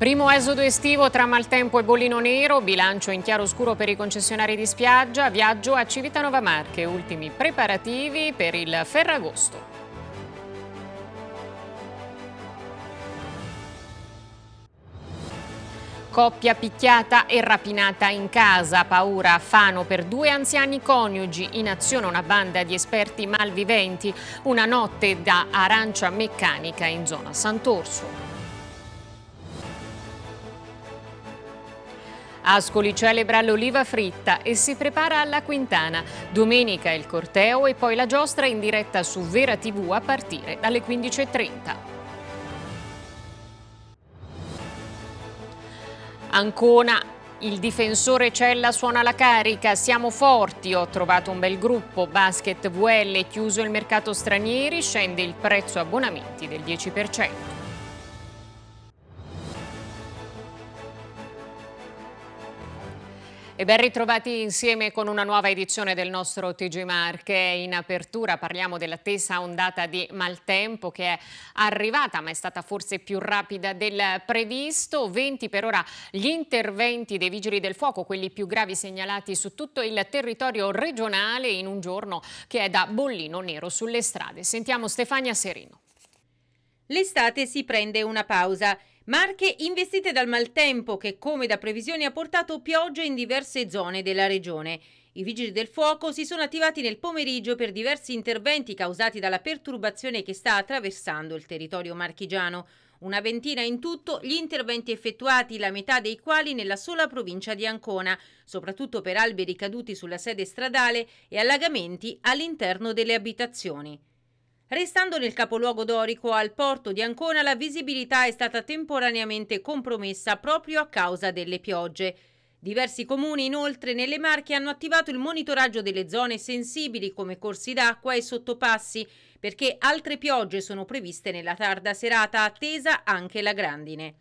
Primo esodo estivo tra maltempo e bollino nero, bilancio in chiaro scuro per i concessionari di spiaggia, viaggio a Civitanova Marche, ultimi preparativi per il Ferragosto. Coppia picchiata e rapinata in casa, paura a Fano per due anziani coniugi, in azione una banda di esperti malviventi, una notte da arancia meccanica in zona Sant'Orso. Ascoli celebra l'oliva fritta e si prepara alla quintana. Domenica il corteo e poi la giostra in diretta su Vera TV a partire dalle 15.30. Ancona, il difensore Cella suona la carica, siamo forti, ho trovato un bel gruppo, basket VL, chiuso il mercato stranieri, scende il prezzo abbonamenti del 10%. E ben ritrovati insieme con una nuova edizione del nostro TG Marche. In apertura parliamo dell'attesa ondata di maltempo che è arrivata ma è stata forse più rapida del previsto. 20 per ora gli interventi dei vigili del fuoco, quelli più gravi segnalati su tutto il territorio regionale in un giorno che è da bollino nero sulle strade. Sentiamo Stefania Serino. L'estate si prende una pausa. Marche investite dal maltempo che, come da previsione, ha portato piogge in diverse zone della regione. I vigili del fuoco si sono attivati nel pomeriggio per diversi interventi causati dalla perturbazione che sta attraversando il territorio marchigiano. Una ventina in tutto gli interventi effettuati, la metà dei quali nella sola provincia di Ancona, soprattutto per alberi caduti sulla sede stradale e allagamenti all'interno delle abitazioni. Restando nel capoluogo dorico al porto di Ancona la visibilità è stata temporaneamente compromessa proprio a causa delle piogge. Diversi comuni inoltre nelle Marche hanno attivato il monitoraggio delle zone sensibili come corsi d'acqua e sottopassi perché altre piogge sono previste nella tarda serata, attesa anche la grandine.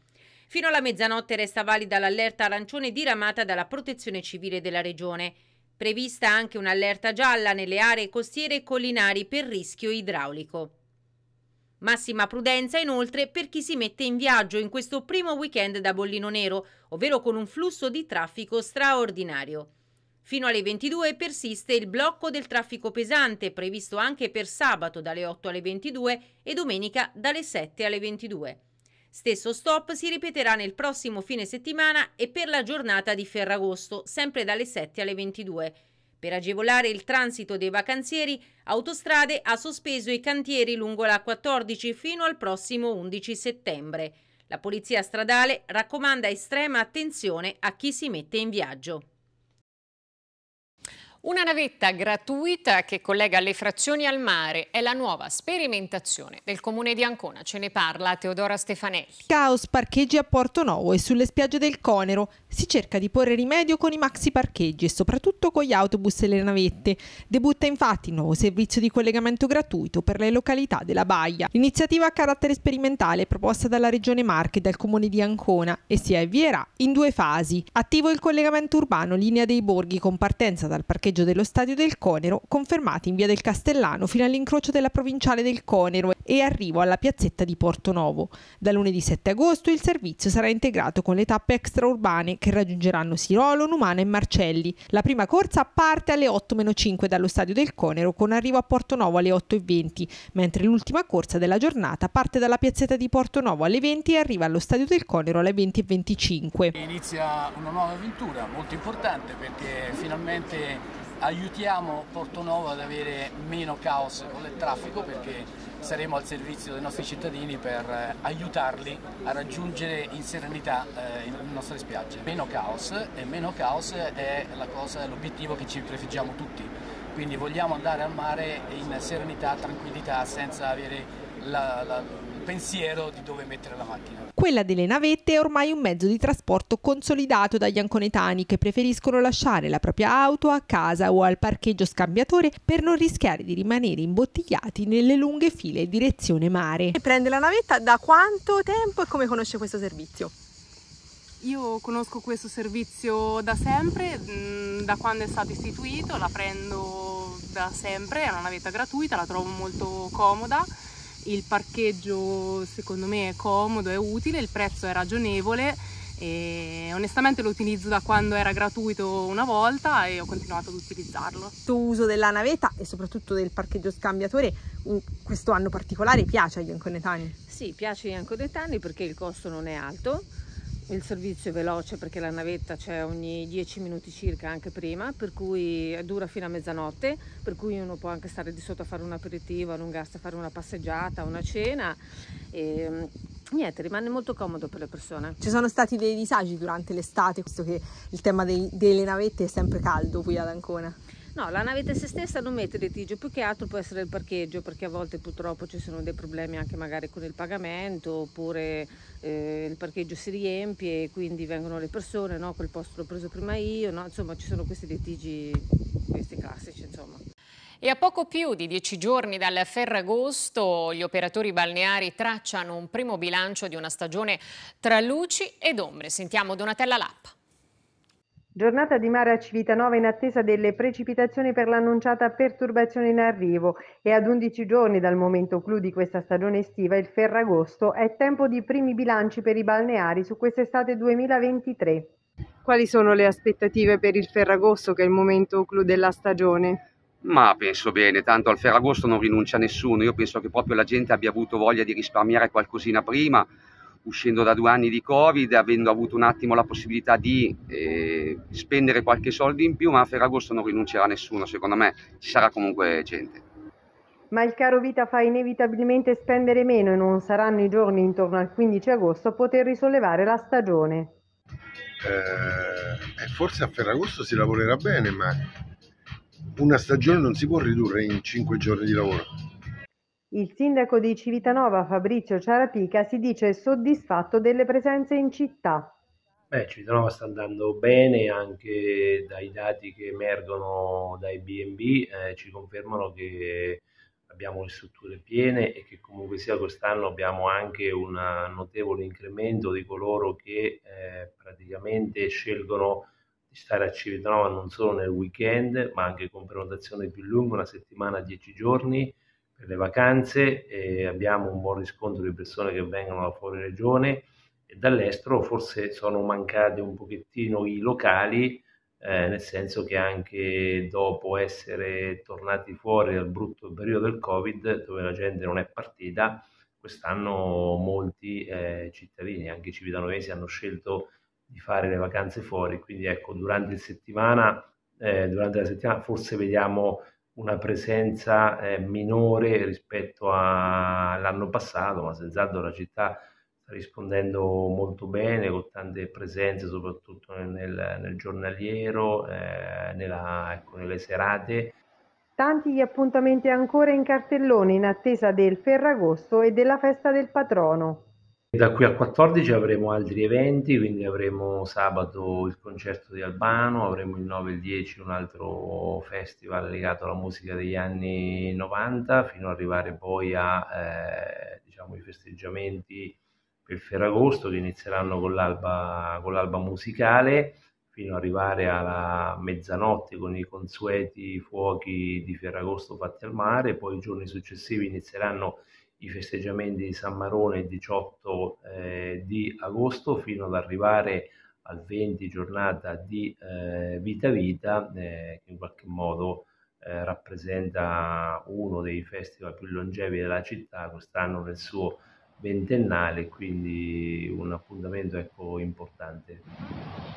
Fino alla mezzanotte resta valida l'allerta arancione diramata dalla Protezione Civile della Regione. Prevista anche un'allerta gialla nelle aree costiere e collinari per rischio idraulico. Massima prudenza inoltre per chi si mette in viaggio in questo primo weekend da bollino nero, ovvero con un flusso di traffico straordinario. Fino alle 22 persiste il blocco del traffico pesante previsto anche per sabato dalle 8 alle 22 e domenica dalle 7 alle 22. Stesso stop si ripeterà nel prossimo fine settimana e per la giornata di Ferragosto, sempre dalle 7 alle 22. Per agevolare il transito dei vacanzieri, Autostrade ha sospeso i cantieri lungo la 14 fino al prossimo 11 settembre. La Polizia Stradale raccomanda estrema attenzione a chi si mette in viaggio. Una navetta gratuita che collega le frazioni al mare è la nuova sperimentazione del comune di Ancona. Ce ne parla Teodora Stefanelli. Caos parcheggi a Porto Novo e sulle spiagge del Conero. Si cerca di porre rimedio con i maxi parcheggi e soprattutto con gli autobus e le navette. Debutta infatti il nuovo servizio di collegamento gratuito per le località della Baia. L'iniziativa a carattere sperimentale è proposta dalla Regione Marche e dal comune di Ancona e si avvierà in due fasi. Attivo il collegamento urbano linea dei borghi con partenza dal parcheggio parcheggio dello stadio del Conero, confermati in via del Castellano fino all'incrocio della provinciale del Conero e arrivo alla piazzetta di Porto Novo. Da lunedì 7 agosto il servizio sarà integrato con le tappe extraurbane che raggiungeranno Sirolo, Numana e Marcelli. La prima corsa parte alle 8.05 dallo stadio del Conero con arrivo a Porto Novo alle 8.20, mentre l'ultima corsa della giornata parte dalla piazzetta di Porto Novo alle 20 e arriva allo stadio del Conero alle 20.25. Inizia una nuova avventura molto importante perché finalmente aiutiamo Porto Nuovo ad avere meno caos con il traffico perché saremo al servizio dei nostri cittadini per eh, aiutarli a raggiungere in serenità eh, le nostre spiagge. Meno caos e meno caos è l'obiettivo che ci prefiggiamo tutti, quindi vogliamo andare al mare in serenità, tranquillità, senza avere la, la pensiero di dove mettere la macchina. Quella delle navette è ormai un mezzo di trasporto consolidato dagli anconetani che preferiscono lasciare la propria auto a casa o al parcheggio scambiatore per non rischiare di rimanere imbottigliati nelle lunghe file in direzione mare. E prende la navetta da quanto tempo e come conosce questo servizio? Io conosco questo servizio da sempre, mm, da quando è stato istituito, la prendo da sempre, è una navetta gratuita, la trovo molto comoda il parcheggio secondo me è comodo, è utile, il prezzo è ragionevole e onestamente lo utilizzo da quando era gratuito una volta e ho continuato ad utilizzarlo. Questo uso della navetta e soprattutto del parcheggio scambiatore questo anno particolare piace agli anconetani? Sì, piace agli anconetani perché il costo non è alto, il servizio è veloce perché la navetta c'è ogni 10 minuti circa anche prima, per cui dura fino a mezzanotte, per cui uno può anche stare di sotto a fare un aperitivo, allungarsi a fare una passeggiata, una cena e mm, niente, rimane molto comodo per le persone. Ci sono stati dei disagi durante l'estate, visto che il tema dei, delle navette è sempre caldo qui ad Ancona. No, la navetta se stessa non mette litigio, più che altro può essere il parcheggio, perché a volte purtroppo ci sono dei problemi anche magari con il pagamento, oppure eh, il parcheggio si riempie e quindi vengono le persone, no, quel posto l'ho preso prima io, no? insomma ci sono questi litigi, questi classici insomma. E a poco più di dieci giorni dal Ferragosto gli operatori balneari tracciano un primo bilancio di una stagione tra luci ed ombre. Sentiamo Donatella Lappa. Giornata di mare a Civitanova in attesa delle precipitazioni per l'annunciata perturbazione in arrivo e ad 11 giorni dal momento clou di questa stagione estiva, il Ferragosto, è tempo di primi bilanci per i balneari su quest'estate 2023. Quali sono le aspettative per il Ferragosto che è il momento clou della stagione? Ma penso bene, tanto al Ferragosto non rinuncia nessuno, io penso che proprio la gente abbia avuto voglia di risparmiare qualcosina prima uscendo da due anni di Covid, avendo avuto un attimo la possibilità di eh, spendere qualche soldo in più, ma a Ferragosto non rinuncerà nessuno, secondo me ci sarà comunque gente. Ma il caro vita fa inevitabilmente spendere meno e non saranno i giorni intorno al 15 agosto a poter risollevare la stagione. Eh, forse a Ferragosto si lavorerà bene, ma una stagione non si può ridurre in 5 giorni di lavoro. Il sindaco di Civitanova Fabrizio Ciarapica si dice soddisfatto delle presenze in città. Beh, Civitanova sta andando bene anche dai dati che emergono dai BB, eh, ci confermano che abbiamo le strutture piene e che comunque sia quest'anno abbiamo anche un notevole incremento di coloro che eh, praticamente scelgono di stare a Civitanova non solo nel weekend ma anche con prenotazione più lunga, una settimana, dieci giorni per le vacanze, eh, abbiamo un buon riscontro di persone che vengono da fuori regione e dall'estero forse sono mancati un pochettino i locali, eh, nel senso che anche dopo essere tornati fuori dal brutto periodo del Covid, dove la gente non è partita, quest'anno molti eh, cittadini, anche civitanovesi, hanno scelto di fare le vacanze fuori, quindi ecco, durante, settimana, eh, durante la settimana forse vediamo una presenza eh, minore rispetto all'anno passato, ma senz'altro la città sta rispondendo molto bene, con tante presenze soprattutto nel, nel giornaliero, eh, nella, ecco, nelle serate. Tanti gli appuntamenti ancora in cartellone in attesa del Ferragosto e della festa del patrono da qui a 14 avremo altri eventi, quindi avremo sabato il concerto di Albano, avremo il 9 e il 10 un altro festival legato alla musica degli anni 90, fino ad arrivare poi ai eh, diciamo, festeggiamenti per Ferragosto che inizieranno con l'alba, con l'alba musicale fino ad arrivare alla mezzanotte con i consueti fuochi di Ferragosto fatti al mare, poi i giorni successivi inizieranno i festeggiamenti di San Marone il 18 eh, di agosto fino ad arrivare al 20 giornata di eh, Vita Vita eh, che in qualche modo eh, rappresenta uno dei festival più longevi della città quest'anno nel suo ventennale quindi un appuntamento ecco, importante.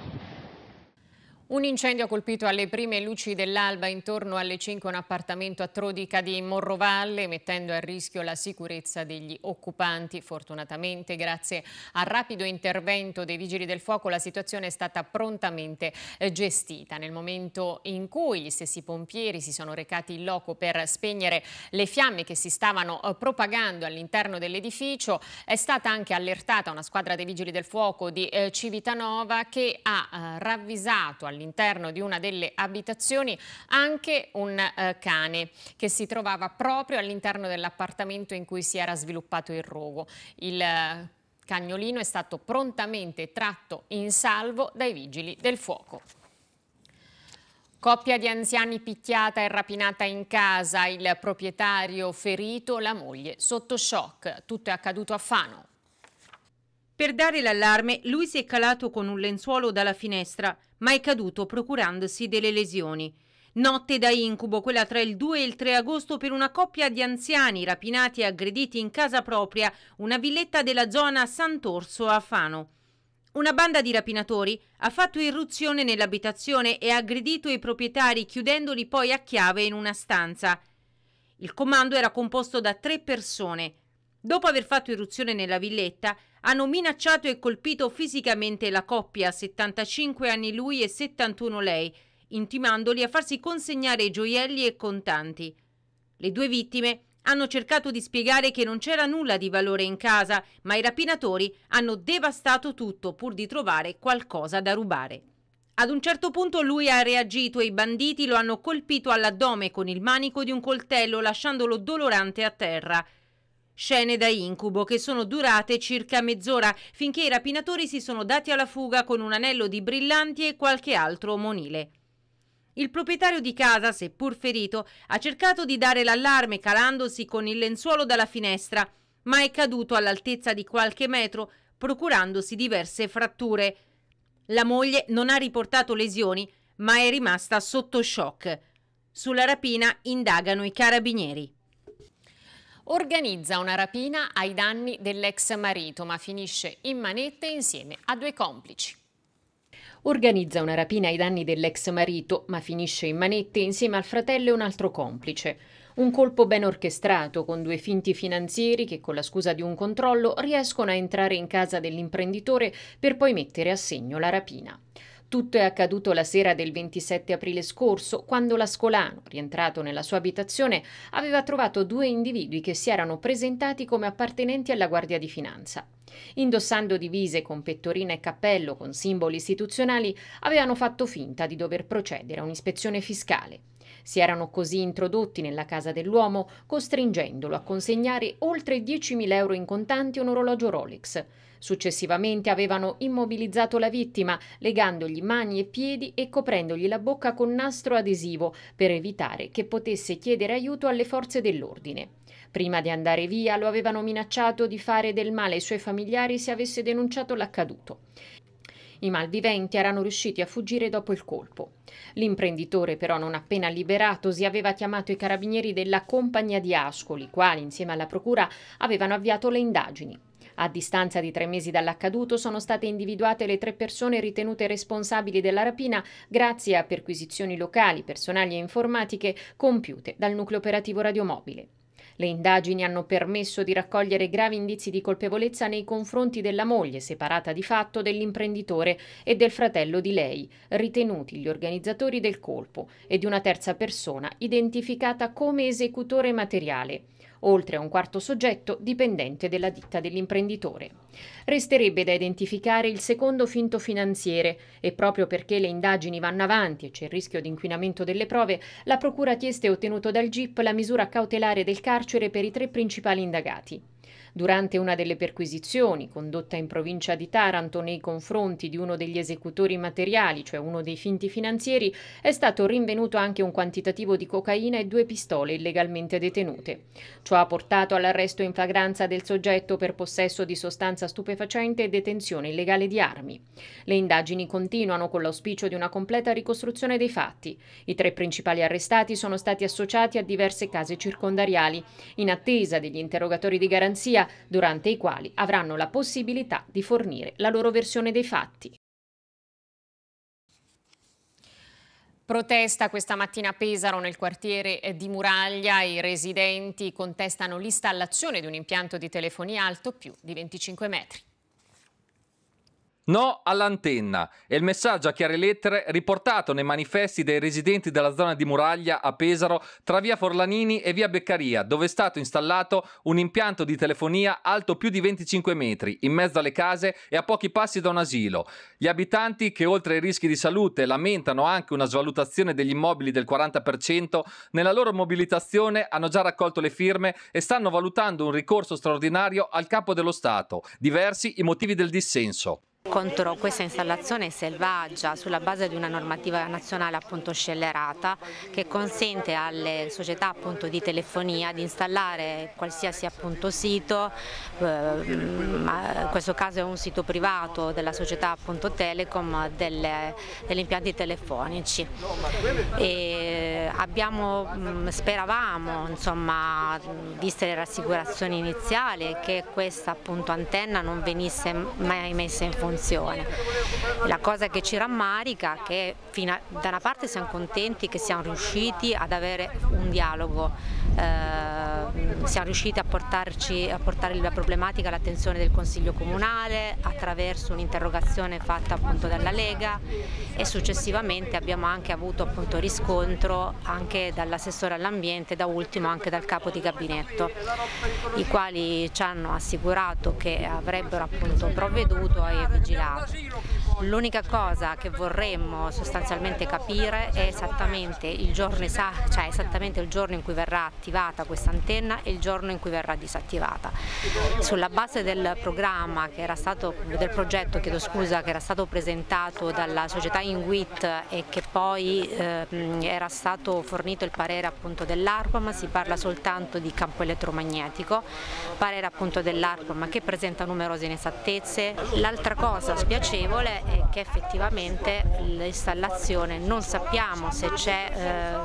Un incendio ha colpito alle prime luci dell'alba intorno alle 5 un appartamento a Trodica di Morrovalle, mettendo a rischio la sicurezza degli occupanti. Fortunatamente, grazie al rapido intervento dei Vigili del Fuoco, la situazione è stata prontamente eh, gestita. Nel momento in cui gli stessi pompieri si sono recati in loco per spegnere le fiamme che si stavano eh, propagando all'interno dell'edificio, è stata anche allertata una squadra dei Vigili del Fuoco di eh, Civitanova che ha ravvisato all'interno all'interno di una delle abitazioni anche un eh, cane che si trovava proprio all'interno dell'appartamento in cui si era sviluppato il rogo. Il eh, cagnolino è stato prontamente tratto in salvo dai vigili del fuoco. Coppia di anziani picchiata e rapinata in casa, il proprietario ferito, la moglie sotto shock. Tutto è accaduto a Fano. Per dare l'allarme, lui si è calato con un lenzuolo dalla finestra ma è caduto procurandosi delle lesioni. Notte da incubo, quella tra il 2 e il 3 agosto, per una coppia di anziani rapinati e aggrediti in casa propria, una villetta della zona Sant'Orso a Fano. Una banda di rapinatori ha fatto irruzione nell'abitazione e ha aggredito i proprietari, chiudendoli poi a chiave in una stanza. Il comando era composto da tre persone. Dopo aver fatto irruzione nella villetta, hanno minacciato e colpito fisicamente la coppia, 75 anni lui e 71 lei, intimandoli a farsi consegnare gioielli e contanti. Le due vittime hanno cercato di spiegare che non c'era nulla di valore in casa, ma i rapinatori hanno devastato tutto pur di trovare qualcosa da rubare. Ad un certo punto lui ha reagito e i banditi lo hanno colpito all'addome con il manico di un coltello lasciandolo dolorante a terra. Scene da incubo che sono durate circa mezz'ora finché i rapinatori si sono dati alla fuga con un anello di brillanti e qualche altro monile. Il proprietario di casa, seppur ferito, ha cercato di dare l'allarme calandosi con il lenzuolo dalla finestra, ma è caduto all'altezza di qualche metro, procurandosi diverse fratture. La moglie non ha riportato lesioni, ma è rimasta sotto shock. Sulla rapina indagano i carabinieri organizza una rapina ai danni dell'ex marito, ma finisce in manette insieme a due complici. Organizza una rapina ai danni dell'ex marito, ma finisce in manette insieme al fratello e un altro complice. Un colpo ben orchestrato con due finti finanzieri che con la scusa di un controllo riescono a entrare in casa dell'imprenditore per poi mettere a segno la rapina. Tutto è accaduto la sera del 27 aprile scorso, quando l'ascolano, rientrato nella sua abitazione, aveva trovato due individui che si erano presentati come appartenenti alla Guardia di Finanza. Indossando divise con pettorina e cappello con simboli istituzionali, avevano fatto finta di dover procedere a un'ispezione fiscale. Si erano così introdotti nella casa dell'uomo, costringendolo a consegnare oltre 10.000 euro in contanti e un orologio Rolex. Successivamente avevano immobilizzato la vittima, legandogli mani e piedi e coprendogli la bocca con nastro adesivo per evitare che potesse chiedere aiuto alle forze dell'ordine. Prima di andare via lo avevano minacciato di fare del male ai suoi familiari se avesse denunciato l'accaduto. I malviventi erano riusciti a fuggire dopo il colpo. L'imprenditore, però, non appena liberatosi, aveva chiamato i carabinieri della compagnia di Ascoli, quali, insieme alla procura, avevano avviato le indagini. A distanza di tre mesi dall'accaduto sono state individuate le tre persone ritenute responsabili della rapina grazie a perquisizioni locali, personali e informatiche compiute dal nucleo operativo radiomobile. Le indagini hanno permesso di raccogliere gravi indizi di colpevolezza nei confronti della moglie, separata di fatto dell'imprenditore, e del fratello di lei, ritenuti gli organizzatori del colpo, e di una terza persona identificata come esecutore materiale oltre a un quarto soggetto dipendente della ditta dell'imprenditore. Resterebbe da identificare il secondo finto finanziere e proprio perché le indagini vanno avanti e c'è il rischio di inquinamento delle prove, la Procura chieste e ottenuto dal GIP la misura cautelare del carcere per i tre principali indagati. Durante una delle perquisizioni condotta in provincia di Taranto nei confronti di uno degli esecutori materiali, cioè uno dei finti finanzieri, è stato rinvenuto anche un quantitativo di cocaina e due pistole illegalmente detenute. Ciò ha portato all'arresto in flagranza del soggetto per possesso di sostanza stupefacente e detenzione illegale di armi. Le indagini continuano con l'auspicio di una completa ricostruzione dei fatti. I tre principali arrestati sono stati associati a diverse case circondariali, in attesa degli interrogatori di garanzia garanzia, durante i quali avranno la possibilità di fornire la loro versione dei fatti. Protesta questa mattina a Pesaro nel quartiere di Muraglia, i residenti contestano l'installazione di un impianto di telefonia alto più di 25 metri. No all'antenna è il messaggio a chiare lettere riportato nei manifesti dei residenti della zona di Muraglia a Pesaro tra via Forlanini e via Beccaria, dove è stato installato un impianto di telefonia alto più di 25 metri, in mezzo alle case e a pochi passi da un asilo. Gli abitanti, che oltre ai rischi di salute lamentano anche una svalutazione degli immobili del 40%, nella loro mobilitazione hanno già raccolto le firme e stanno valutando un ricorso straordinario al capo dello Stato. Diversi i motivi del dissenso contro questa installazione selvaggia sulla base di una normativa nazionale appunto scellerata che consente alle società appunto di telefonia di installare qualsiasi appunto sito, eh, mm, in questo caso è un sito privato della società appunto Telecom delle, degli impianti telefonici. E abbiamo, mm, speravamo insomma, viste le rassicurazioni iniziali che questa appunto antenna non venisse mai messa in funzione funzione. La cosa che ci rammarica è che a, da una parte siamo contenti che siamo riusciti ad avere un dialogo Ehm, siamo riusciti a, portarci, a portare la problematica all'attenzione del Consiglio Comunale attraverso un'interrogazione fatta appunto dalla Lega e successivamente abbiamo anche avuto appunto riscontro anche dall'assessore all'ambiente e da ultimo anche dal capo di gabinetto, i quali ci hanno assicurato che avrebbero appunto provveduto e vigilato. L'unica cosa che vorremmo sostanzialmente capire è esattamente il giorno, cioè esattamente il giorno in cui verrà attivata questa antenna e il giorno in cui verrà disattivata. Sulla base del programma che era stato, del progetto chiedo scusa, che era stato presentato dalla società Inuit e che poi eh, era stato fornito il parere appunto dell'ARPAM, si parla soltanto di campo elettromagnetico, parere appunto dell'ARPAM che presenta numerose inesattezze. L'altra cosa spiacevole è che effettivamente l'installazione non sappiamo se eh,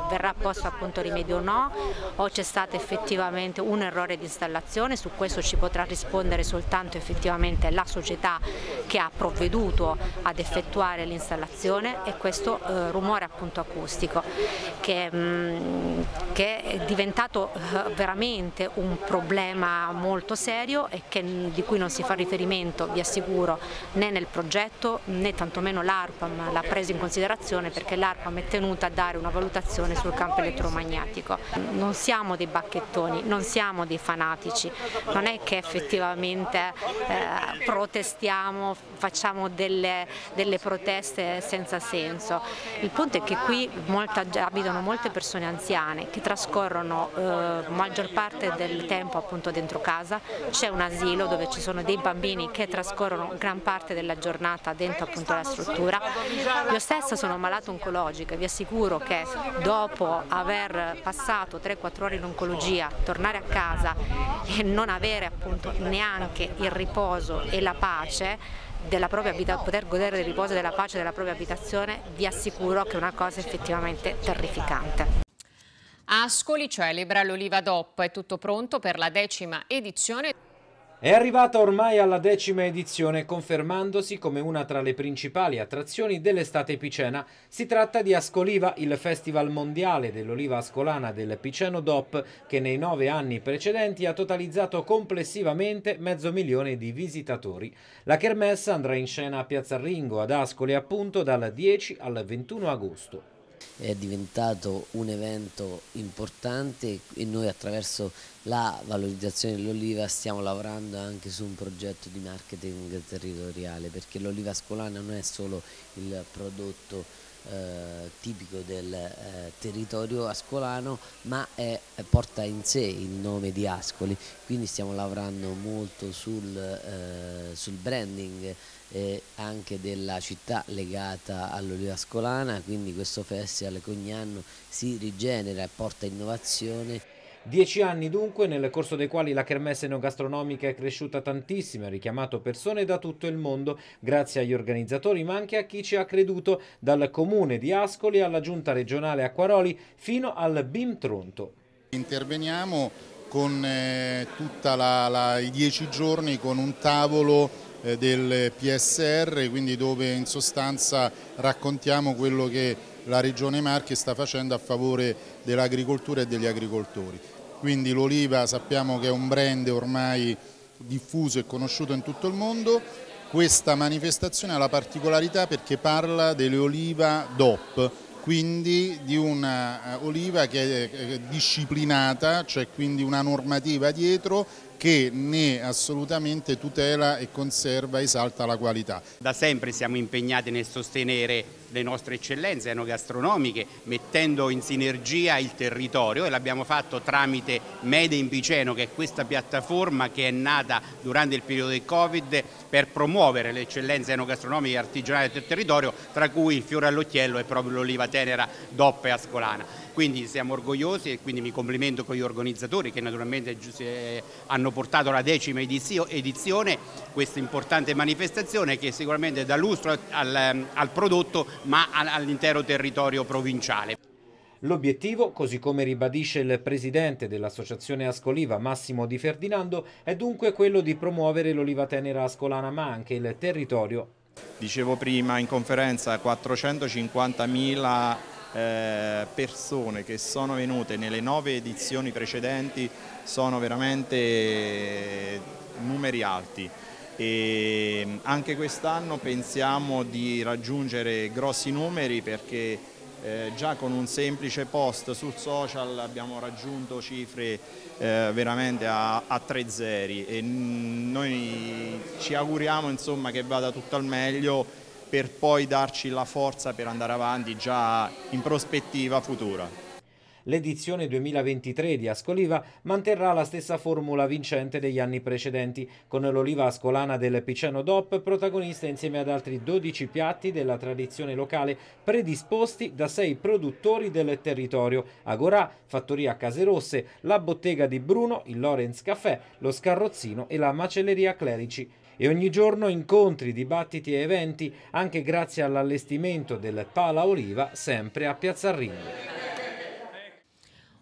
verrà posto a punto rimedio o no o c'è stato effettivamente un errore di installazione, su questo ci potrà rispondere soltanto effettivamente la società che ha provveduto ad effettuare l'installazione e questo eh, rumore appunto acustico che, mh, mm, che è diventato eh, veramente un problema molto serio e che, di cui non si fa riferimento vi assicuro né nel progetto né tantomeno l'ARPAM l'ha preso in considerazione perché l'ARPAM è tenuta a dare una valutazione sul campo elettromagnetico. Non siamo dei bacchettoni, non siamo dei fanatici, non è che effettivamente eh, protestiamo, facciamo delle, delle, proteste senza senso. Il punto è che qui molta, abitano molte persone anziane che trascorrono eh, maggior parte del tempo appunto dentro casa, c'è un asilo dove ci sono dei bambini che trascorrono gran parte della giornata dentro accanto appunto la struttura. Io stessa sono malata oncologica e vi assicuro che dopo aver passato 3-4 ore in oncologia, tornare a casa e non avere appunto neanche il riposo e la pace, della propria abitazione, poter godere del riposo della pace della propria abitazione, vi assicuro che è una cosa effettivamente terrificante. Ascoli celebra l'Oliva DOP, è tutto pronto per la decima edizione. È arrivata ormai alla decima edizione, confermandosi come una tra le principali attrazioni dell'estate picena. Si tratta di Ascoliva, il festival mondiale dell'oliva ascolana del Piceno DOP, che nei nove anni precedenti ha totalizzato complessivamente mezzo milione di visitatori. La kermessa andrà in scena a Piazza Ringo ad Ascoli appunto dal 10 al 21 agosto è diventato un evento importante e noi attraverso la valorizzazione dell'oliva stiamo lavorando anche su un progetto di marketing territoriale perché l'oliva scolana non è solo il prodotto eh, tipico del eh, territorio ascolano ma è, porta in sé il nome di Ascoli quindi stiamo lavorando molto sul, eh, sul branding eh, anche della città legata all'Olivascolana, quindi questo festival che ogni anno si rigenera e porta innovazione. Dieci anni dunque, nel corso dei quali la kermesse enogastronomica è cresciuta tantissimo ha richiamato persone da tutto il mondo, grazie agli organizzatori ma anche a chi ci ha creduto, dal comune di Ascoli alla giunta regionale Acquaroli fino al BIM Tronto. Interveniamo con eh, tutti i dieci giorni con un tavolo eh, del PSR, quindi dove in sostanza raccontiamo quello che la Regione Marche sta facendo a favore dell'agricoltura e degli agricoltori. Quindi l'oliva sappiamo che è un brand ormai diffuso e conosciuto in tutto il mondo, questa manifestazione ha la particolarità perché parla dell'oliva DOP, quindi di un'oliva eh, che è eh, disciplinata, c'è cioè quindi una normativa dietro che ne assolutamente tutela e conserva e esalta la qualità. Da sempre siamo impegnati nel sostenere le nostre eccellenze enogastronomiche mettendo in sinergia il territorio e l'abbiamo fatto tramite Mede in Piceno che è questa piattaforma che è nata durante il periodo del Covid per promuovere le eccellenze enogastronomiche e artigianali del territorio tra cui il fiore all'occhiello e proprio l'oliva tenera d'Oppe Ascolana quindi siamo orgogliosi e quindi mi complimento con gli organizzatori che naturalmente eh, hanno portato alla decima edizione questa importante manifestazione che sicuramente dà lustro al, ehm, al prodotto ma all'intero territorio provinciale. L'obiettivo, così come ribadisce il presidente dell'associazione Ascoliva Massimo Di Ferdinando, è dunque quello di promuovere l'oliva tenera ascolana ma anche il territorio. Dicevo prima in conferenza 450.000 eh, persone che sono venute nelle nove edizioni precedenti sono veramente numeri alti. E mm, anche quest'anno pensiamo di raggiungere grossi numeri perché eh, già con un semplice post sul social abbiamo raggiunto cifre eh, veramente a, a, tre zeri e mm, noi ci auguriamo insomma, che vada tutto al meglio per poi darci la forza per andare avanti già in prospettiva futura. L'edizione 2023 di Ascoliva manterrà la stessa formula vincente degli anni precedenti, con l'oliva ascolana del Piceno DOP protagonista insieme ad altri 12 piatti della tradizione locale predisposti da sei produttori del territorio, Agorà, Fattoria Case Rosse, la Bottega di Bruno, il Lorenz Caffè, lo Scarrozzino e la Macelleria Clerici e ogni giorno incontri, dibattiti e eventi anche grazie all'allestimento del Pala Oliva sempre a Piazza Rimini.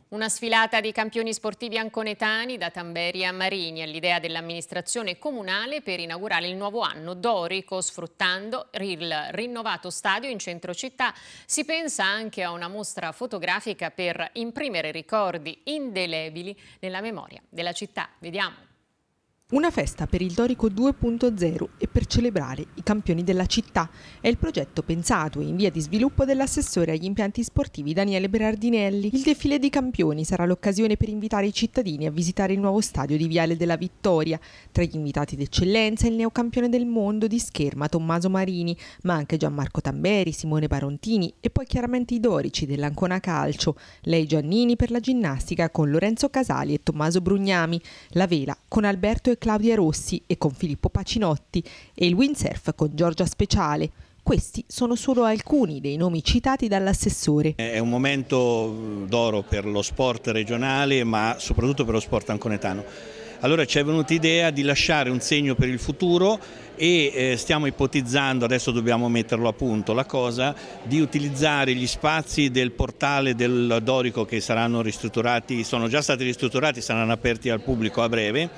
Una sfilata di campioni sportivi anconetani da Tamberi a Marini all'idea dell'amministrazione comunale per inaugurare il nuovo anno dorico sfruttando il rinnovato stadio in centro città. Si pensa anche a una mostra fotografica per imprimere ricordi indelebili nella memoria della città. Vediamo. Una festa per il Dorico 2.0 e per celebrare i campioni della città è il progetto pensato e in via di sviluppo dell'assessore agli impianti sportivi Daniele Berardinelli. Il defile dei campioni sarà l'occasione per invitare i cittadini a visitare il nuovo stadio di Viale della Vittoria. Tra gli invitati d'eccellenza il neocampione del mondo di scherma Tommaso Marini, ma anche Gianmarco Tamberi, Simone Barontini e poi chiaramente i dorici dell'Ancona Calcio, lei Giannini per la ginnastica con Lorenzo Casali e Tommaso Brugnami, la vela con Alberto e Claudia Rossi e con Filippo Pacinotti e il windsurf con Giorgia Speciale. Questi sono solo alcuni dei nomi citati dall'assessore. È un momento d'oro per lo sport regionale ma soprattutto per lo sport anconetano. Allora ci è venuta l'idea di lasciare un segno per il futuro e eh, stiamo ipotizzando, adesso dobbiamo metterlo a punto, la cosa di utilizzare gli spazi del portale del Dorico che saranno ristrutturati, sono già stati ristrutturati, saranno aperti al pubblico a breve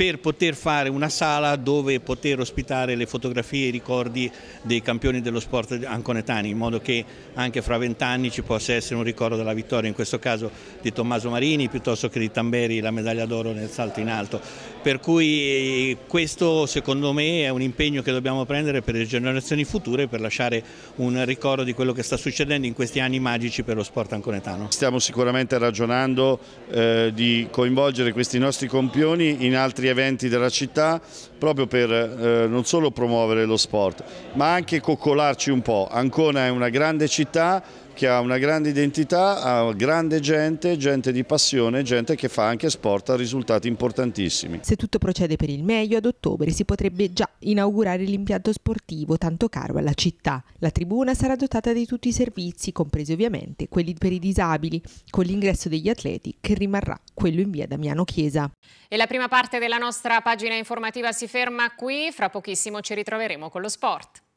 per poter fare una sala dove poter ospitare le fotografie e i ricordi dei campioni dello sport anconetani, in modo che anche fra vent'anni ci possa essere un ricordo della vittoria, in questo caso di Tommaso Marini piuttosto che di Tamberi, la medaglia d'oro nel salto in alto. Per cui eh, questo secondo me è un impegno che dobbiamo prendere per le generazioni future per lasciare un ricordo di quello che sta succedendo in questi anni magici per lo sport anconetano. Stiamo sicuramente ragionando eh, di coinvolgere questi nostri campioni in altri eventi della città proprio per eh, non solo promuovere lo sport ma anche coccolarci un po'. Ancona è una grande città che ha una grande identità, ha grande gente, gente di passione, gente che fa anche sport a risultati importantissimi. Se tutto procede per il meglio, ad ottobre si potrebbe già inaugurare l'impianto sportivo tanto caro alla città. La tribuna sarà dotata di tutti i servizi, compresi ovviamente quelli per i disabili, con l'ingresso degli atleti che rimarrà quello in via Damiano Chiesa. E la prima parte della nostra pagina informativa si ferma qui, fra pochissimo ci ritroveremo con lo sport.